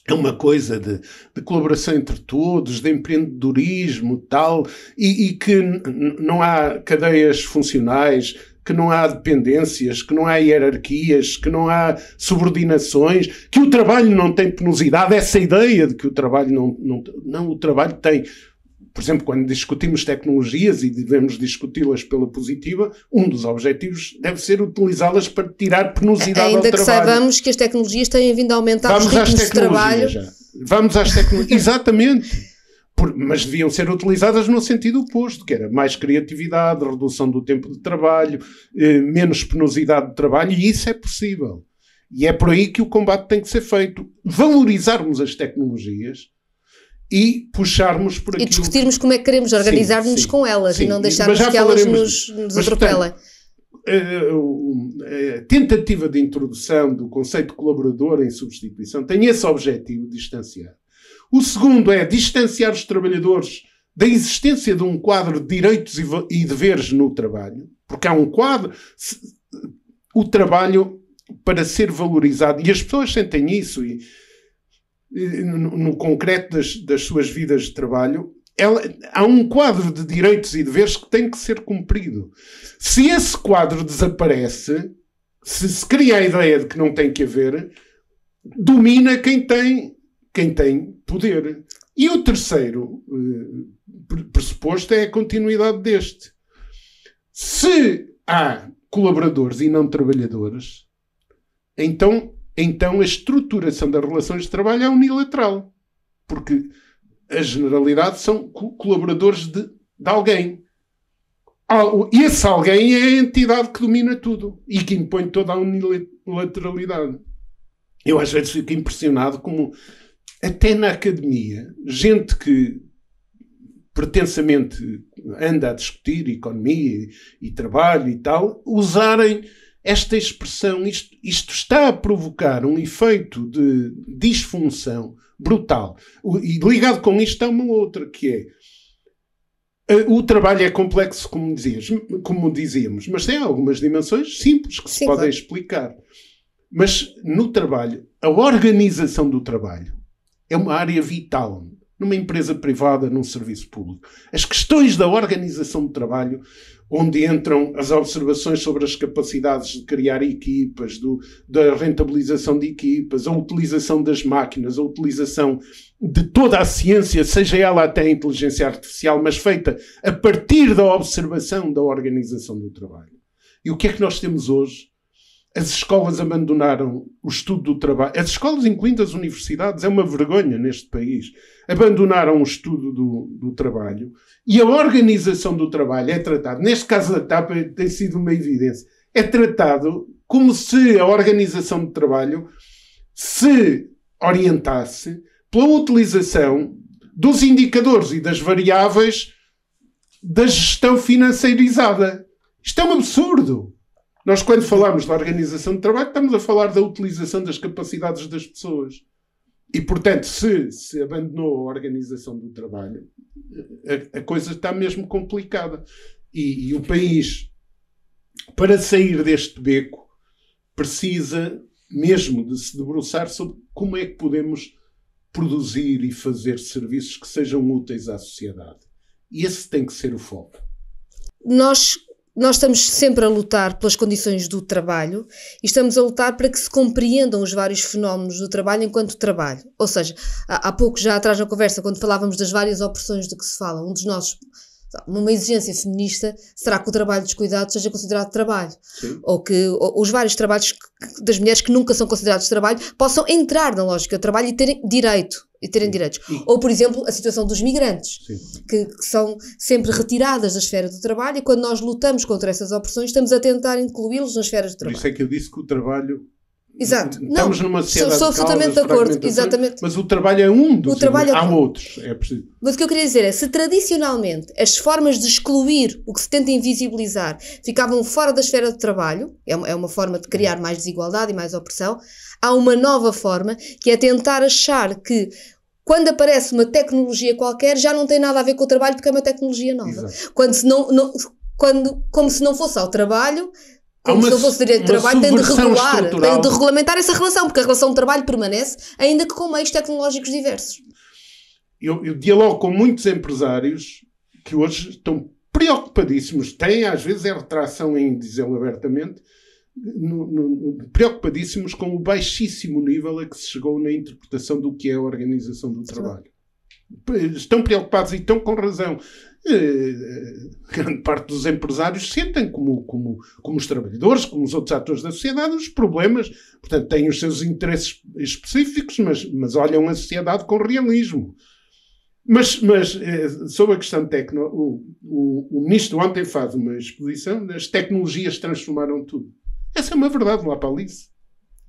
é uma coisa de, de colaboração entre todos, de empreendedorismo tal, e, e que não há cadeias funcionais, que não há dependências, que não há hierarquias, que não há subordinações, que o trabalho não tem penosidade, essa ideia de que o trabalho não. Não, não o trabalho tem. Por exemplo, quando discutimos tecnologias e devemos discuti-las pela positiva, um dos objetivos deve ser utilizá-las para tirar penosidade Ainda ao trabalho. Ainda que saibamos que as tecnologias têm vindo a aumentar Vamos os ritmos de trabalho. Já. Vamos às tecnologias. Exatamente por, mas deviam ser utilizadas no sentido oposto, que era mais criatividade, redução do tempo de trabalho, eh, menos penosidade de trabalho, e isso é possível. E é por aí que o combate tem que ser feito. Valorizarmos as tecnologias e puxarmos por aquilo... E discutirmos que... como é que queremos organizar-nos com elas sim, e não deixarmos que elas nos, nos mas, atropelem. Portanto, eh, eh, a tentativa de introdução do conceito de colaborador em substituição tem esse objetivo de distanciar. O segundo é distanciar os trabalhadores da existência de um quadro de direitos e deveres no trabalho, porque há um quadro. O trabalho para ser valorizado, e as pessoas sentem isso, e, no concreto das, das suas vidas de trabalho, ela, há um quadro de direitos e deveres que tem que ser cumprido. Se esse quadro desaparece, se se cria a ideia de que não tem que haver, domina quem tem quem tem poder. E o terceiro eh, pressuposto é a continuidade deste. Se há colaboradores e não trabalhadores, então, então a estruturação das relações de trabalho é unilateral. Porque a generalidade são colaboradores de, de alguém. E esse alguém é a entidade que domina tudo e que impõe toda a unilateralidade. Eu às vezes fico impressionado como até na academia, gente que pretensamente anda a discutir economia e, e trabalho e tal, usarem esta expressão, isto, isto, está a provocar um efeito de disfunção brutal. O, e ligado com isto há uma outra, que é eh, o trabalho é complexo, como, dizias, como dizíamos, mas tem algumas dimensões simples que Sim, se podem claro. explicar. Mas no trabalho, a organização do trabalho é uma área vital numa empresa privada, num serviço público. As questões da organização do trabalho, onde entram as observações sobre as capacidades de criar equipas, do, da rentabilização de equipas, a utilização das máquinas, a utilização de toda a ciência, seja ela até inteligência artificial, mas feita a partir da observação da organização do trabalho. E o que é que nós temos hoje? As escolas abandonaram o estudo do trabalho. As escolas, incluindo as universidades, é uma vergonha neste país. Abandonaram o estudo do, do trabalho e a organização do trabalho é tratada. Neste caso da TAP tem sido uma evidência. É tratado como se a organização do trabalho se orientasse pela utilização dos indicadores e das variáveis da gestão financeirizada. Isto é um absurdo. Nós, quando falamos da organização de trabalho, estamos a falar da utilização das capacidades das pessoas. E, portanto, se se abandonou a organização do trabalho, a, a coisa está mesmo complicada. E, e, o país, para sair deste beco, precisa mesmo de se debruçar sobre como é que podemos produzir e fazer serviços que sejam úteis à sociedade. E esse tem que ser o foco. Nós nós estamos sempre a lutar pelas condições do trabalho e estamos a lutar para que se compreendam os vários fenómenos do trabalho enquanto trabalho. Ou seja, há, pouco já atrás na conversa, quando falávamos das várias opressões de que se fala, um dos nossos numa exigência feminista, será que o trabalho descuidado seja considerado trabalho? Sim. Ou que ou, os vários trabalhos que, das mulheres que nunca são considerados trabalho possam entrar na lógica do trabalho e terem direito e terem direitos. Ou, por exemplo, a situação dos migrantes, que, que, são sempre retiradas da esfera do trabalho e quando nós lutamos contra essas opressões estamos a tentar incluí-los na esfera do trabalho. Por isso é que eu disse que o trabalho Exato. Estamos não, numa sociedade sou, sou absolutamente de acordo. Exatamente. Mas o trabalho é um dos. O trabalho é há outros. É preciso. Mas o que eu queria dizer é: se tradicionalmente as formas de excluir o que se tenta invisibilizar ficavam fora da esfera de trabalho, é uma, é uma forma de criar mais desigualdade e mais opressão, há uma nova forma que é tentar achar que quando aparece uma tecnologia qualquer já não tem nada a ver com o trabalho porque é uma tecnologia nova. Quando se não, não quando, como se não fosse ao trabalho tem uma, eu fosse direito de trabalho tem de regular, estrutural. tem de regulamentar essa relação, porque a relação de trabalho permanece, ainda que com meios tecnológicos diversos. Eu, eu dialogo com muitos empresários que hoje estão preocupadíssimos, têm às vezes a é retração em dizê-lo abertamente, no, no, preocupadíssimos com o baixíssimo nível a que se chegou na interpretação do que é a organização do trabalho estão preocupados e estão com razão. Uh, grande parte dos empresários sentem, como, como, como os trabalhadores, como os outros atores da sociedade, os problemas. Portanto, têm os seus interesses específicos, mas, mas olham a sociedade com realismo. Mas, mas uh, sobre a questão técnica, o, o, o ministro ontem faz uma exposição: as tecnologias transformaram tudo. Essa é uma verdade lá para Alice.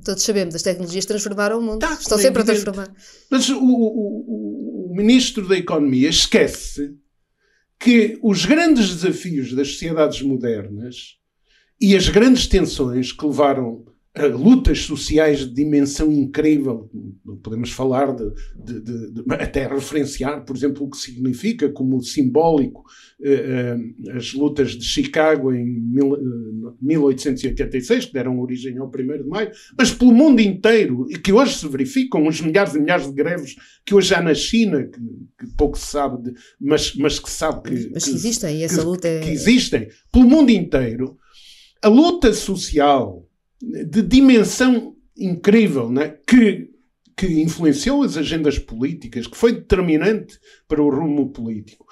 Todos sabemos, as tecnologias transformaram o mundo. Tá, Estão sempre evidente. a transformar. Mas o, o ministro da Economia esquece que os grandes desafios das sociedades modernas e as grandes tensões que levaram lutas sociais de dimensão incrível, podemos falar de, de, de, de, até referenciar, por exemplo, o que significa como simbólico eh, eh, as lutas de Chicago em mil, eh, 1886, que deram origem ao 1 de Maio, mas pelo mundo inteiro, e que hoje se verificam os milhares e milhares de greves que hoje há na China, que, que pouco se sabe, mas, mas que se sabe que, mas que existem, que, essa luta é... que existem, pelo mundo inteiro, a luta social de dimensão incrível, né? que, que influenciou as agendas políticas, que foi determinante para o rumo político.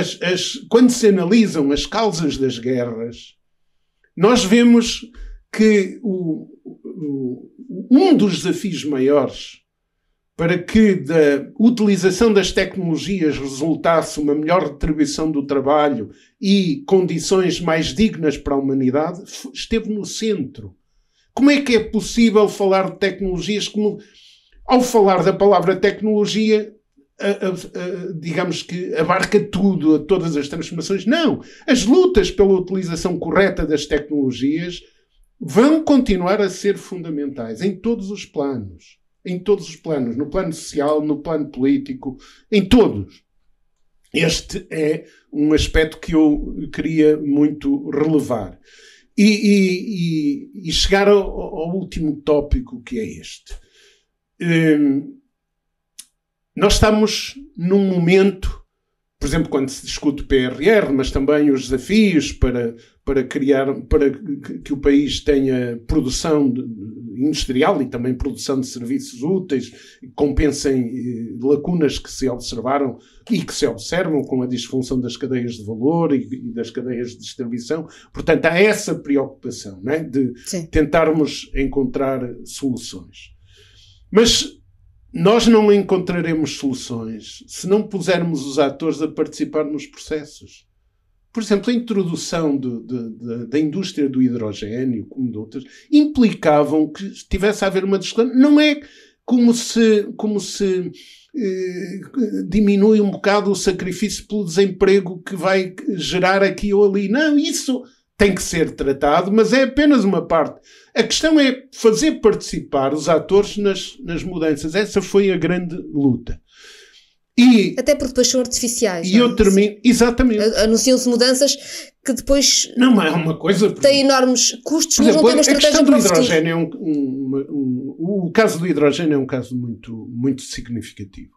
As, as, quando se analisam as causas das guerras, nós vemos que o, o, um dos desafios maiores para que da utilização das tecnologias resultasse uma melhor retribuição do trabalho e condições mais dignas para a humanidade, esteve no centro. Como é que é possível falar de tecnologias como. Ao falar da palavra tecnologia, a, a, a, digamos que abarca tudo, todas as transformações. Não! As lutas pela utilização correta das tecnologias vão continuar a ser fundamentais em todos os planos em todos os planos, no plano social, no plano político, em todos. Este é um aspecto que eu queria muito relevar. E, e, e chegar ao, ao, último tópico que é este. Hum, nós estamos num momento por exemplo, quando se discute o PRR, mas também os desafios para, para criar, para que o país tenha produção industrial e também produção de serviços úteis, compensem eh, lacunas que se observaram e que se observam com a disfunção das cadeias de valor e, e das cadeias de distribuição. Portanto, há essa preocupação é? de Sim. tentarmos encontrar soluções. Mas nós não encontraremos soluções se não pusermos os atores a participar nos processos. Por exemplo, a introdução de, de, da indústria do hidrogênio, como de outras, implicavam que estivesse a haver uma descolonização. Não é como se, como se eh, diminui um bocado o sacrifício pelo desemprego que vai gerar aqui ou ali. Não, isso tem que ser tratado, mas é apenas uma parte. A questão é fazer participar os atores nas, nas mudanças. Essa foi a grande luta. E, Até porque depois são artificiais. E não? É? eu termino. Exatamente. Anunciam-se mudanças que depois. Não, mas é uma coisa. Tem têm enormes custos, mas exemplo, não têm uma estratégia a questão do hidrogênio é um, um, um, um, O caso do hidrogênio é um caso muito, muito significativo.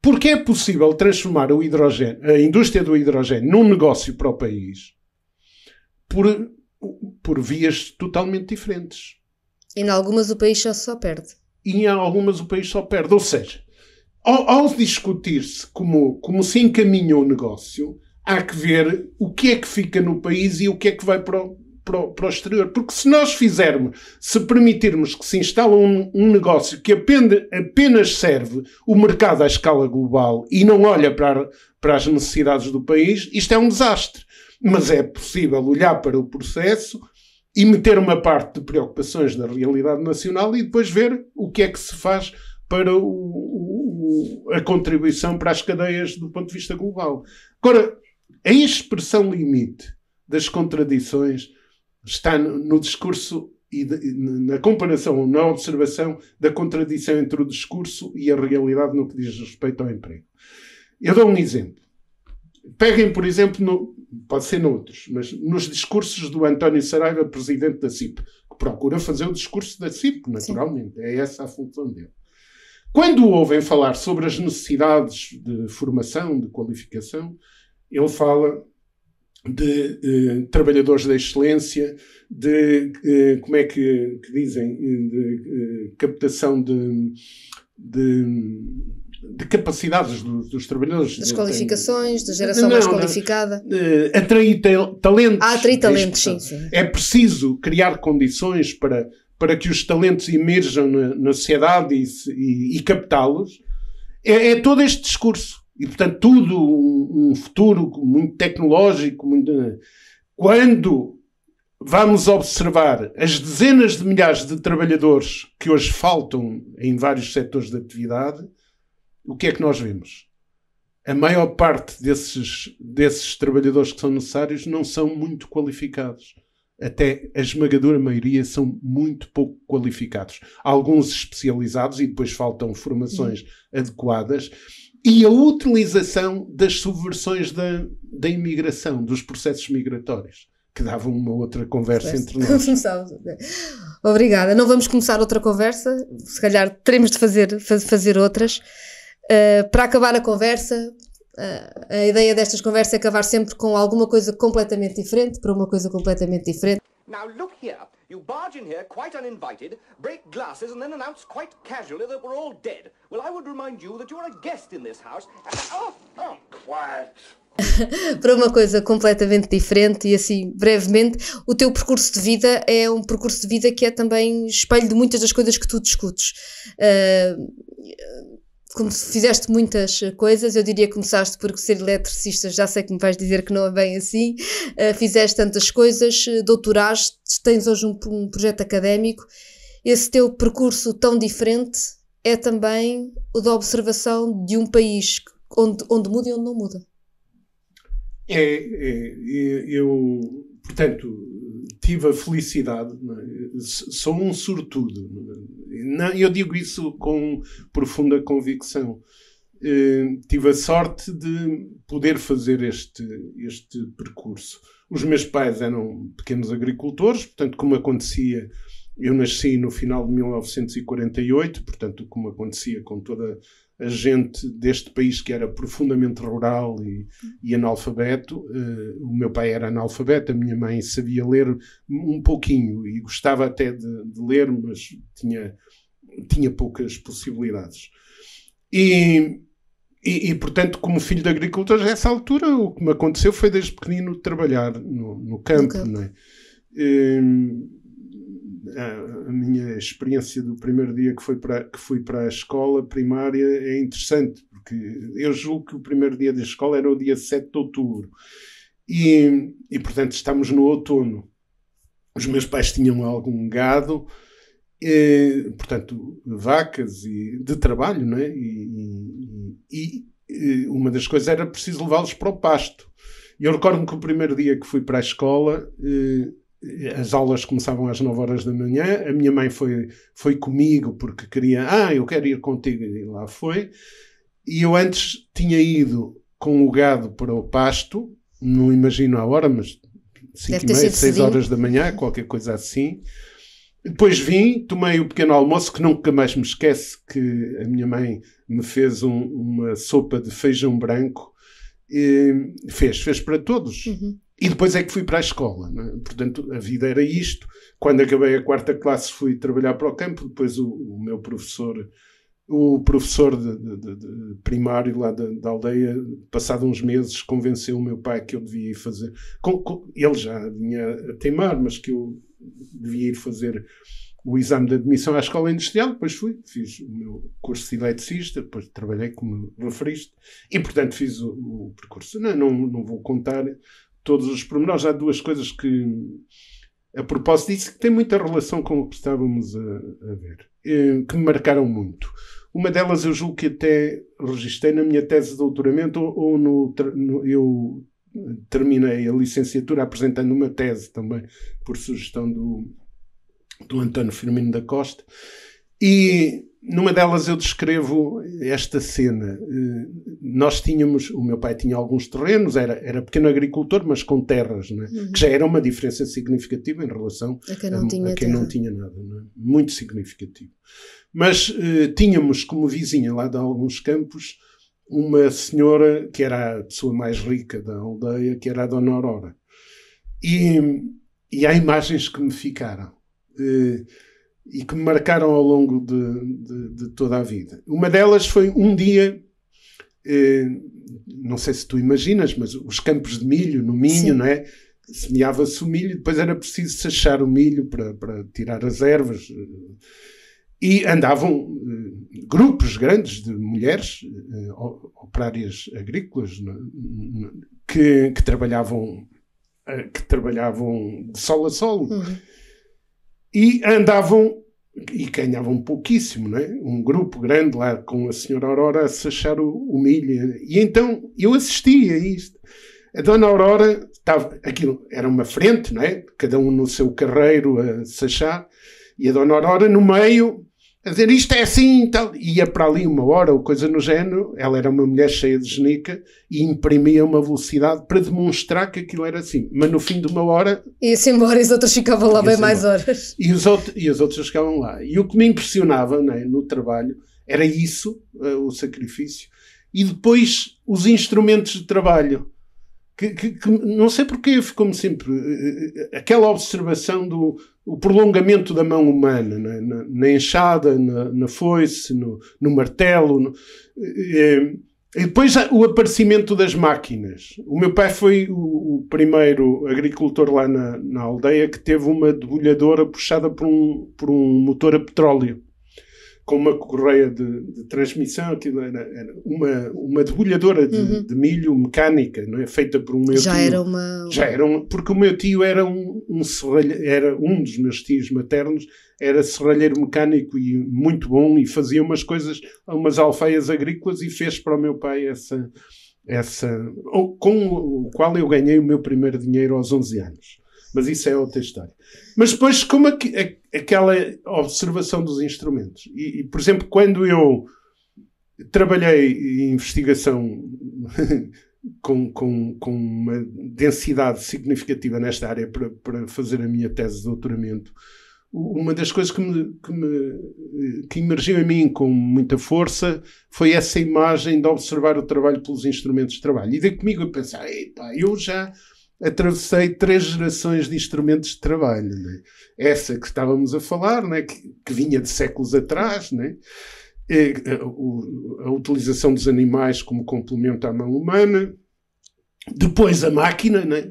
Porque é possível transformar o hidrogênio, a indústria do hidrogênio num negócio para o país por, por vias totalmente diferentes. E em algumas o país só perde. E em algumas o país só perde. Ou seja, ao, ao discutir-se como, como se encaminha o negócio, há que ver o que é que fica no país e o que é que vai para o, para o, para o exterior. Porque se nós fizermos, se permitirmos que se instale um, um negócio que apende, apenas serve o mercado à escala global e não olha para, para as necessidades do país, isto é um desastre mas é possível olhar para o processo e meter uma parte de preocupações na realidade nacional e depois ver o que é que se faz para o, o, a contribuição para as cadeias do ponto de vista global. Agora, a expressão limite das contradições está no, no discurso e de, na comparação ou na observação da contradição entre o discurso e a realidade no que diz respeito ao emprego. Eu dou um exemplo. Peguem, por exemplo, no, pode ser noutros, mas nos discursos do António Saraiva, presidente da CIP, que procura fazer o discurso da CIP, naturalmente, Sim. é essa a função dele. Quando o ouvem falar sobre as necessidades de formação, de qualificação, ele fala de eh, trabalhadores da excelência, de eh, como é que, que, dizem, de eh, captação de, de de capacidades dos, dos trabalhadores. Das qualificações, da geração não, mais qualificada. Eh, atrair talentos. Ah, atrair talentos, sim, é sim, É preciso criar condições para, para que os talentos emerjam na, na sociedade e, e, e captá-los. É, é, todo este discurso. E, portanto, tudo um, um futuro muito tecnológico. Muito, eh, quando vamos observar as dezenas de milhares de trabalhadores que hoje faltam em vários setores de atividade, o que é que nós vemos? A maior parte desses, desses trabalhadores que são necessários não são muito qualificados. Até a esmagadora maioria são muito pouco qualificados. Alguns especializados e depois faltam formações uhum. adequadas e a utilização das subversões da, da imigração, dos processos migratórios, que dava uma outra conversa entre nós. Obrigada. Não vamos começar outra conversa, se calhar teremos de fazer, fazer outras. Eh, para acabar a conversa, uh, a ideia destas conversas é acabar sempre com alguma coisa completamente diferente, para uma coisa completamente diferente. Now look here, you barge in here quite uninvited, break glasses and then announce quite casually that we're all dead. Well, I would remind you that you're a guest in this house. And... Oh, oh, quiet. para uma coisa completamente diferente e assim brevemente, o teu percurso de vida é um percurso de vida que é também espelho de muitas das coisas que tu discutes. Uh, como fizeste muitas eh, coisas, eu diria que começaste por ser eletricista, já sei que me vais dizer que não é bem assim, uh, fizeste tantas coisas, eh, doutoraste, tens hoje um, um projeto académico, esse teu percurso tão diferente é também o da observação de um país onde, onde muda e onde não muda. É, é eu Portanto, tive a felicidade, é? sou um sortudo. Não, eu digo isso com profunda convicção. Uh, tive a sorte de poder fazer este, este percurso. Os meus pais eram pequenos agricultores, portanto, como acontecia, eu nasci no final de 1948, portanto, como acontecia com toda a gente deste país que era profundamente rural e, e analfabeto. Uh, o meu pai era analfabeto, a minha mãe sabia ler um pouquinho e gostava até de, de ler, mas tinha, tinha poucas possibilidades. E, e, e, portanto, como filho de agricultores, nessa altura o que me aconteceu foi desde pequenino trabalhar no, no campo, no campo a, a minha experiência do primeiro dia que, foi para, que fui para a escola primária é interessante, porque eu julgo que o primeiro dia da escola era o dia 7 de outubro. E, e portanto, estamos no outono. Os meus pais tinham algum gado, e, portanto, vacas e, de trabalho, né? e, e, e uma das coisas era preciso levá-los para o pasto. Eu recordo-me que o primeiro dia que fui para a escola, eh, as aulas começavam às 9 horas da manhã, a minha mãe foi, foi comigo porque queria, ah, eu quero ir contigo, e lá foi. E eu antes tinha ido com o gado para o pasto, não imagino a hora, mas 5 e meia, 6 horas da manhã, qualquer coisa assim. Depois vim, tomei o pequeno almoço, que nunca mais me esquece, que a minha mãe me fez um, uma sopa de feijão branco. E fez, fez para todos. Uhum. E depois é que fui para a escola. É? Portanto, a vida era isto. Quando acabei a quarta classe, fui trabalhar para o campo. Depois, o, o meu professor, o professor de, de, de primário lá da, da, aldeia, passado uns meses, convenceu o meu pai que eu devia ir fazer. Com, com, ele já vinha a teimar, mas que eu devia ir fazer o exame de admissão à escola industrial. Depois fui, fiz o meu curso de eletricista, depois trabalhei como referiste e, portanto, fiz o, o percurso. Não, não, não vou contar todos os pormenores. Há duas coisas que, a propósito disso, que têm muita relação com o que estávamos a, a ver, eh, que me marcaram muito. Uma delas eu julgo que até registrei na minha tese de doutoramento ou, ou no, no, eu terminei a licenciatura apresentando uma tese também por sugestão do, do António Firmino da Costa e numa delas eu descrevo esta cena. Eh, nós tínhamos, o meu pai tinha alguns terrenos, era, era pequeno agricultor, mas com terras, né? uhum. que já era uma diferença significativa em relação a quem não, a, tinha, a quem não tinha, nada. Né? Muito significativo. Mas uh, tínhamos como vizinha lá de alguns campos uma senhora que era a pessoa mais rica da aldeia, que era a Dona Aurora. E, e há imagens que me ficaram. Uh, e que me marcaram ao longo de, de, de toda a vida. Uma delas foi um dia, eh, não sei se tu imaginas, mas os campos de milho no Minho, Sim. não é? Semeava-se o milho, depois era preciso sachar o milho para, para tirar as ervas. Eh, e andavam eh, grupos grandes de mulheres, eh, operárias agrícolas, que, que trabalhavam eh, que trabalhavam de sol a sol. Uhum e andavam e ganhavam pouquíssimo, né? Um grupo grande lá com a senhora Aurora a se achar o, milho. E então eu assistia a isto. A dona Aurora estava, aquilo era uma frente, né? Cada um no seu carreiro a se achar, e a dona Aurora no meio a dizer isto é assim e tal. Ia para ali uma hora ou coisa no género. Ela era uma mulher cheia de genica e imprimia uma velocidade para demonstrar que aquilo era assim. Mas no fim de uma hora. Ia-se embora e assim os outros ficavam lá bem embora. Assim mais horas. E os, outros e os outros ficavam lá. E o que me impressionava né, no trabalho era isso, eh, o sacrifício. E depois os instrumentos de trabalho que, que, que, não sei porque ficou-me sempre eh, eh, aquela observação do o prolongamento da mão humana na, na, na enxada, na, na foice, no, no martelo. No, e, eh, e depois o aparecimento das máquinas. O meu pai foi o, o primeiro agricultor lá na, aldeia que teve uma debulhadora puxada por um, por um motor a petróleo com uma correia de, de transmissão, aquilo era, era, uma, uma debulhadora de, uhum. de, milho mecânica, não é? Feita por um meu já tio. Era uma... Já era uma. Porque o meu tio era um, um era um dos meus tios maternos, era serralheiro mecânico e muito bom e fazia umas coisas, umas alfaias agrícolas e fez para o meu pai essa. essa com o qual eu ganhei o meu primeiro dinheiro aos 11 anos. Mas isso é outra história. Mas depois, como a, aquela observação dos instrumentos. E, e, por exemplo, quando eu trabalhei em investigação com, com, com uma densidade significativa nesta área para, para fazer a minha tese de doutoramento, uma das coisas que, me, que, me, que emergiu em mim com muita força foi essa imagem de observar o trabalho pelos instrumentos de trabalho. E dei comigo a pensar, eu já atravessei três gerações de instrumentos de trabalho. Né? Essa que estávamos a falar, né? que, que vinha de séculos atrás, né? E, a, o, a utilização dos animais como complemento à mão humana, depois a máquina, né?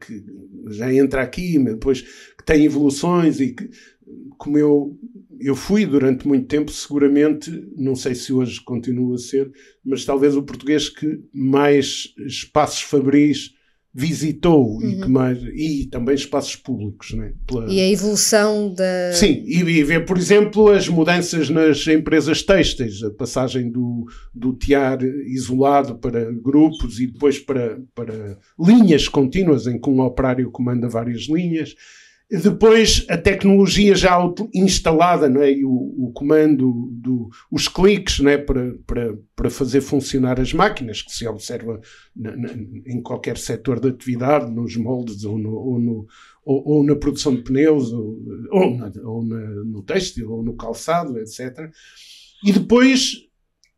que já entra aqui, mas depois que tem evoluções e que, como eu, eu fui durante muito tempo, seguramente, não sei se hoje continua a ser, mas talvez o português que mais espaços fabris visitou uhum. e que mais e também espaços públicos, né? Pela... E a evolução da sim e, e ver por exemplo as mudanças nas empresas têxteis, a passagem do do tiar isolado para grupos e depois para para linhas contínuas em que um operário comanda várias linhas depois a tecnologia já instalada, não é? E o, o comando, do, os cliques não é? para, para, para fazer funcionar as máquinas, que se observa na, na, em qualquer setor de atividade, nos moldes ou, no, ou, no, ou, ou na produção de pneus, ou, ou, na, ou no têxtil, ou no calçado, etc. E depois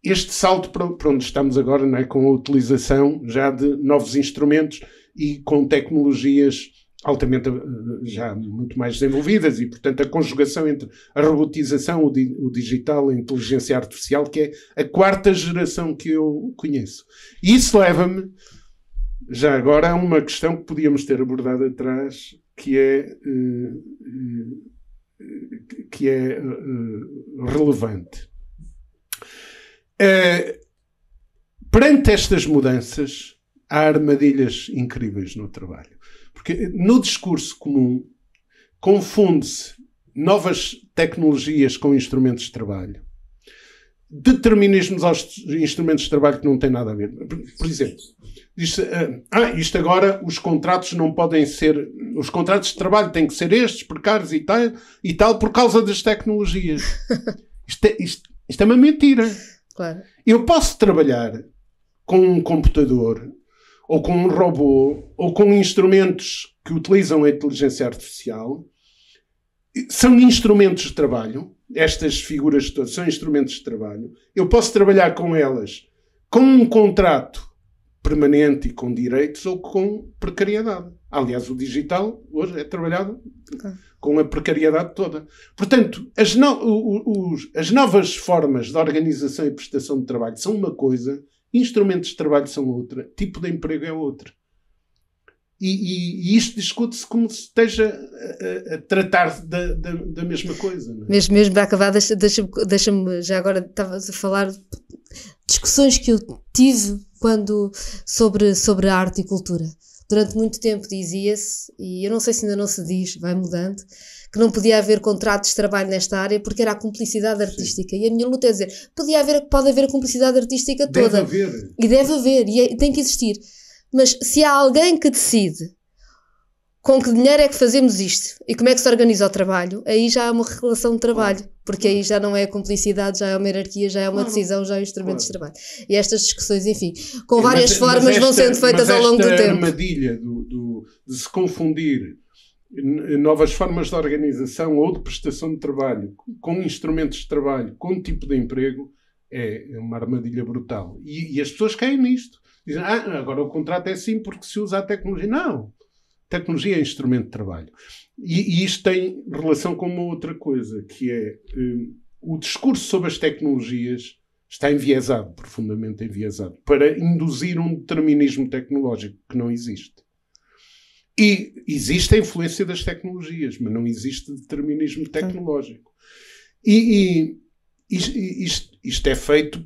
este salto para, onde estamos agora, não é? com a utilização já de novos instrumentos e com tecnologias altamente eh, já muito mais desenvolvidas e, portanto, a conjugação entre a robotização, o, di o, digital, a inteligência artificial, que é a quarta geração que eu conheço. E isso leva-me, já agora, a uma questão que podíamos ter abordado atrás, que é, eh, eh, que é relevante. perante estas mudanças, há armadilhas incríveis no trabalho. Porque no discurso comum confunde-se novas tecnologias com instrumentos de trabalho. Determinismos aos instrumentos de trabalho que não têm nada a ver. Por exemplo, diz eh, ah, isto agora os contratos não podem ser, os contratos de trabalho têm que ser estes, precários e tal, e tal por causa das tecnologias. Isto é, isto, isto é uma mentira. Claro. Eu posso trabalhar com um computador ou com um robô, ou com instrumentos que utilizam a inteligência artificial, são instrumentos de trabalho. Estas figuras todas são instrumentos de trabalho. Eu posso trabalhar com elas com um contrato permanente e com direitos ou com precariedade. Aliás, o digital hoje é trabalhado com a precariedade toda. Portanto, as, no, os, as novas formas de organização e prestação de trabalho são uma coisa Instrumentos de trabalho são outra, tipo de emprego é outro. E, e, e isto discute-se como se esteja a, a tratar da, da, da, mesma coisa. É? Mesmo, mesmo para acabar, deixa-me, deixa, deixa já agora estavas a falar discussões que eu tive quando sobre, sobre a arte e cultura. Durante muito tempo dizia-se, e eu não sei se ainda não se diz, vai mudando, que não podia haver contratos de trabalho nesta área porque era a cumplicidade artística. Sim. E a minha luta é dizer, podia haver, pode haver a cumplicidade artística toda. Deve haver. E deve haver, e é, tem que existir. Mas se há alguém que decide com que dinheiro é que fazemos isto e como é que se organiza o trabalho, aí já há uma relação de trabalho, porque aí já não é cumplicidade, já é uma hierarquia, já é uma decisão, já é um instrumento de trabalho. E estas discussões, enfim, com várias mas, formas mas esta, vão sendo feitas ao longo do tempo. A armadilha do, do, de se confundir novas formas de organização ou de prestação de trabalho, com instrumentos de trabalho, com tipo de emprego, é uma armadilha brutal. E, e as pessoas caem nisto. Dizem, ah, agora o contrato é assim porque se usa a tecnologia. Não! Tecnologia é instrumento de trabalho. E, e isto tem relação com uma outra coisa, que é um, o discurso sobre as tecnologias está enviesado, profundamente enviesado, para induzir um determinismo tecnológico que não existe. E existe a influência das tecnologias, mas não existe determinismo tecnológico. E, e isto, isto, é feito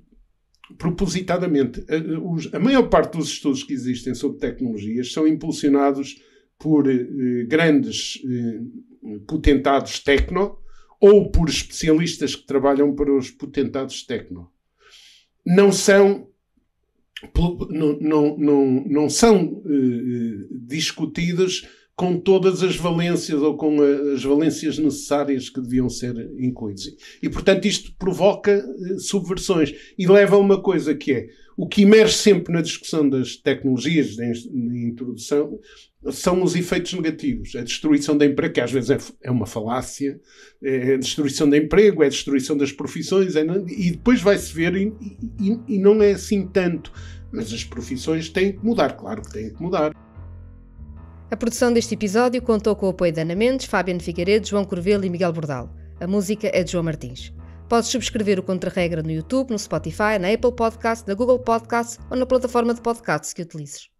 propositadamente. A, a, maior parte dos estudos que existem sobre tecnologias são impulsionados por eh, grandes eh, potentados tecno ou por especialistas que trabalham para os potentados tecno. Não são não, não, não, são eh, eh, discutidas com todas as valências ou com as valências necessárias que deviam ser incluídas. E, portanto, isto provoca eh, subversões e leva a uma coisa que é o que emerge sempre na discussão das tecnologias de, de introdução são os efeitos negativos. A destruição da emprego, que às vezes é, é uma falácia, é, é a destruição do emprego, é a destruição das profissões, é, e depois vai-se ver, e, e, e não é assim tanto. Mas as profissões têm que mudar, claro que têm que mudar. A produção deste episódio contou com o apoio de Ana Mendes, Fábio Figueiredo, João Corvelo e Miguel Bordal. A música é de João Martins. Podes subscrever o Contra-Regra no YouTube, no Spotify, na Apple Podcasts, na Google Podcasts ou na plataforma de podcasts que utilizes.